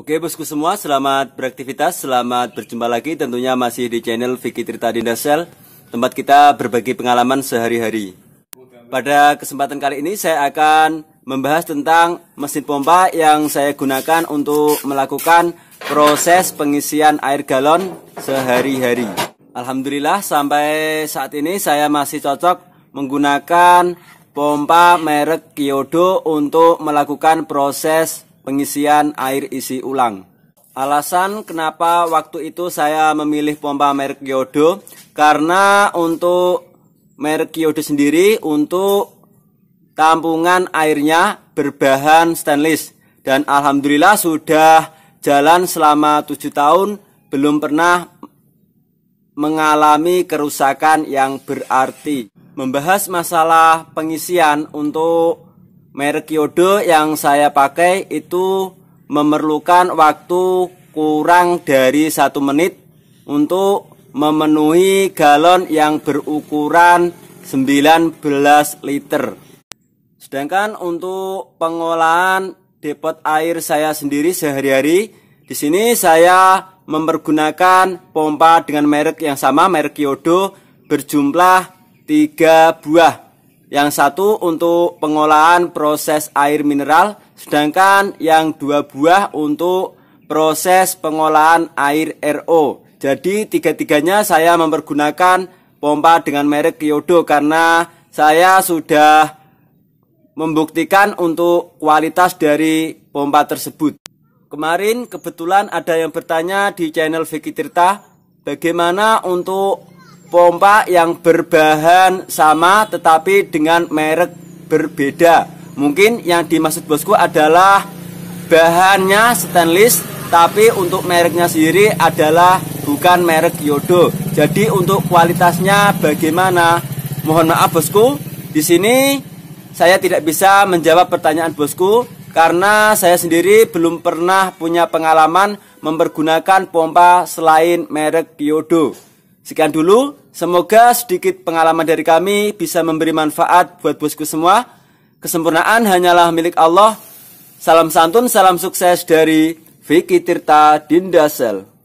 Oke bosku semua, selamat beraktivitas, selamat berjumpa lagi tentunya masih di channel Vicky Trita Dindasel, tempat kita berbagi pengalaman sehari-hari. Pada kesempatan kali ini saya akan membahas tentang mesin pompa yang saya gunakan untuk melakukan proses pengisian air galon sehari-hari. Alhamdulillah sampai saat ini saya masih cocok menggunakan pompa merek Kyodo untuk melakukan proses pengisian air isi ulang. Alasan kenapa waktu itu saya memilih pompa merek Yodo karena untuk merek Yodo sendiri untuk tampungan airnya berbahan stainless dan alhamdulillah sudah jalan selama tujuh tahun belum pernah mengalami kerusakan yang berarti. Membahas masalah pengisian untuk merek Yodo yang saya pakai itu memerlukan waktu kurang dari satu menit untuk memenuhi galon yang berukuran 19 liter. Sedangkan untuk pengolahan depot air saya sendiri sehari-hari, di sini saya mempergunakan pompa dengan merek yang sama, merek Yodo berjumlah 3 buah. Yang satu untuk pengolahan proses air mineral, sedangkan yang dua buah untuk proses pengolahan air RO. Jadi tiga-tiganya saya mempergunakan pompa dengan merek Kyodo karena saya sudah membuktikan untuk kualitas dari pompa tersebut. Kemarin kebetulan ada yang bertanya di channel Vicky Tirta bagaimana untuk pompa yang berbahan sama tetapi dengan merek berbeda. Mungkin yang dimaksud bosku adalah bahannya stainless tapi untuk mereknya sendiri adalah bukan merek Yodo. Jadi untuk kualitasnya bagaimana? Mohon maaf bosku, di sini saya tidak bisa menjawab pertanyaan bosku karena saya sendiri belum pernah punya pengalaman mempergunakan pompa selain merek Yodo. Sekian dulu Semoga sedikit pengalaman dari kami bisa memberi manfaat buat bosku semua. Kesempurnaan hanyalah milik Allah. Salam santun, salam sukses dari Vicky Tirta Dindasel.